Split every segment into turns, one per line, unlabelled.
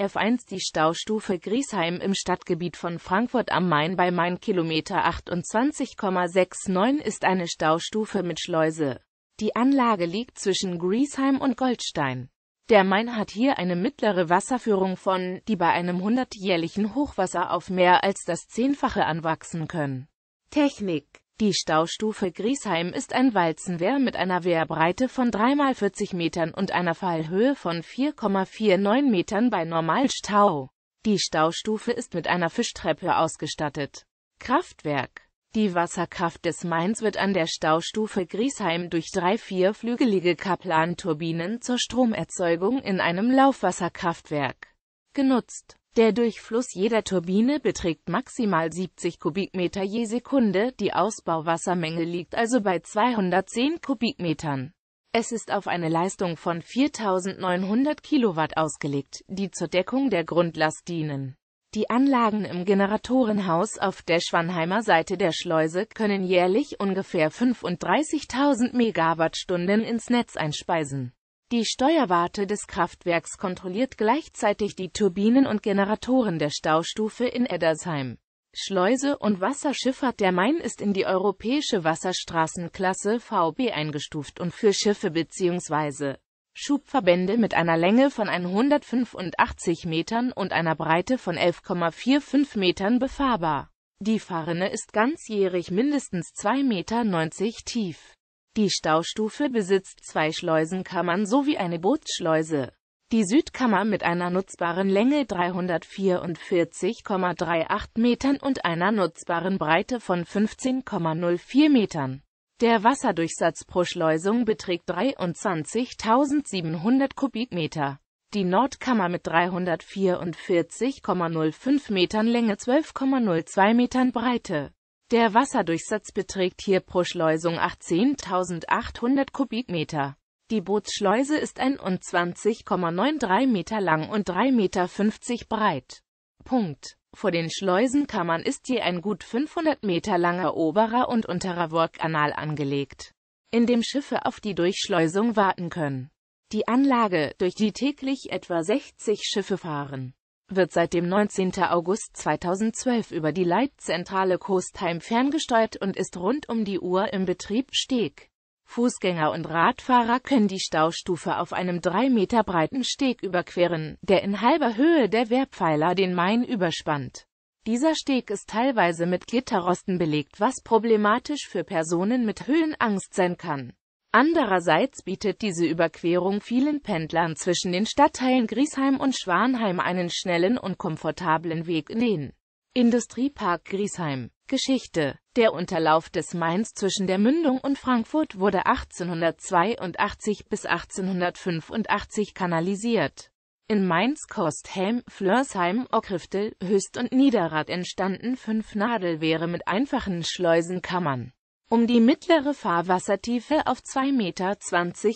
F1 Die Staustufe Griesheim im Stadtgebiet von Frankfurt am Main bei Main Kilometer 28,69 ist eine Staustufe mit Schleuse. Die Anlage liegt zwischen Griesheim und Goldstein. Der Main hat hier eine mittlere Wasserführung von, die bei einem hundertjährigen Hochwasser auf mehr als das Zehnfache anwachsen können. Technik die Staustufe Griesheim ist ein Walzenwehr mit einer Wehrbreite von 3x40 Metern und einer Fallhöhe von 4,49 Metern bei Normalstau. Die Staustufe ist mit einer Fischtreppe ausgestattet. Kraftwerk Die Wasserkraft des Mains wird an der Staustufe Griesheim durch drei vierflügelige Kaplan-Turbinen zur Stromerzeugung in einem Laufwasserkraftwerk genutzt der Durchfluss jeder Turbine beträgt maximal 70 Kubikmeter je Sekunde, die Ausbauwassermenge liegt also bei 210 Kubikmetern. Es ist auf eine Leistung von 4900 Kilowatt ausgelegt, die zur Deckung der Grundlast dienen. Die Anlagen im Generatorenhaus auf der Schwanheimer Seite der Schleuse können jährlich ungefähr 35.000 Megawattstunden ins Netz einspeisen. Die Steuerwarte des Kraftwerks kontrolliert gleichzeitig die Turbinen und Generatoren der Staustufe in Eddersheim. Schleuse und Wasserschifffahrt Der Main ist in die europäische Wasserstraßenklasse VB eingestuft und für Schiffe bzw. Schubverbände mit einer Länge von 185 Metern und einer Breite von 11,45 Metern befahrbar. Die Fahrrinne ist ganzjährig mindestens 2,90 Meter tief. Die Staustufe besitzt zwei Schleusenkammern sowie eine Bootsschleuse. Die Südkammer mit einer nutzbaren Länge 344,38 Metern und einer nutzbaren Breite von 15,04 Metern. Der Wasserdurchsatz pro Schleusung beträgt 23.700 Kubikmeter. Die Nordkammer mit 344,05 Metern Länge 12,02 Metern Breite. Der Wasserdurchsatz beträgt hier pro Schleusung 18.800 Kubikmeter. Die Bootsschleuse ist ein und 20,93 Meter lang und 3,50 Meter breit. Punkt. Vor den Schleusenkammern ist je ein gut 500 Meter langer oberer und unterer Wortkanal angelegt, in dem Schiffe auf die Durchschleusung warten können. Die Anlage, durch die täglich etwa 60 Schiffe fahren wird seit dem 19. August 2012 über die Leitzentrale Coastheim ferngesteuert und ist rund um die Uhr im Betrieb Steg. Fußgänger und Radfahrer können die Staustufe auf einem drei Meter breiten Steg überqueren, der in halber Höhe der Wehrpfeiler den Main überspannt. Dieser Steg ist teilweise mit Glitterrosten belegt, was problematisch für Personen mit Höhenangst sein kann. Andererseits bietet diese Überquerung vielen Pendlern zwischen den Stadtteilen Griesheim und Schwanheim einen schnellen und komfortablen Weg in den Industriepark Griesheim. Geschichte Der Unterlauf des Mains zwischen der Mündung und Frankfurt wurde 1882 bis 1885 kanalisiert. In Mainz, Kosthelm, Flörsheim, Ockriftel, Höchst und Niederrad entstanden fünf Nadelwehre mit einfachen Schleusenkammern um die mittlere Fahrwassertiefe auf 2,20 Meter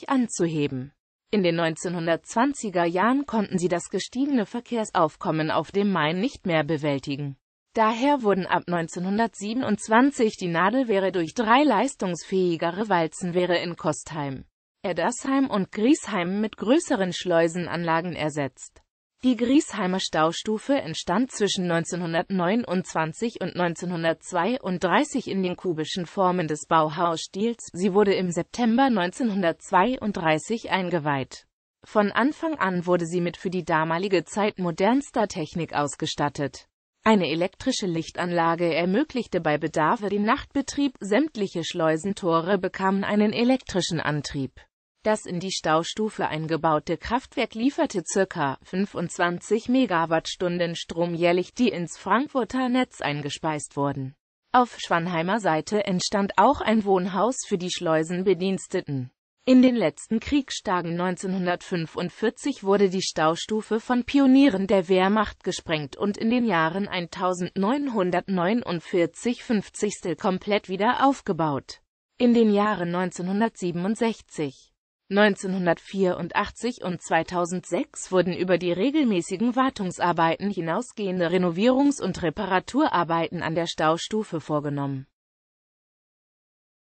anzuheben. In den 1920er Jahren konnten sie das gestiegene Verkehrsaufkommen auf dem Main nicht mehr bewältigen. Daher wurden ab 1927 die Nadelwehre durch drei leistungsfähigere Walzenwehre in Kostheim, Erdersheim und Griesheim mit größeren Schleusenanlagen ersetzt. Die Griesheimer Staustufe entstand zwischen 1929 und 1932 in den kubischen Formen des Bauhausstils. Sie wurde im September 1932 eingeweiht. Von Anfang an wurde sie mit für die damalige Zeit modernster Technik ausgestattet. Eine elektrische Lichtanlage ermöglichte bei Bedarfe den Nachtbetrieb, sämtliche Schleusentore bekamen einen elektrischen Antrieb. Das in die Staustufe eingebaute Kraftwerk lieferte ca. 25 Megawattstunden Strom jährlich, die ins Frankfurter Netz eingespeist wurden. Auf Schwanheimer Seite entstand auch ein Wohnhaus für die Schleusenbediensteten. In den letzten Kriegstagen 1945 wurde die Staustufe von Pionieren der Wehrmacht gesprengt und in den Jahren 1949-50 komplett wieder aufgebaut. In den Jahren 1967 1984 und 2006 wurden über die regelmäßigen Wartungsarbeiten hinausgehende Renovierungs- und Reparaturarbeiten an der Staustufe vorgenommen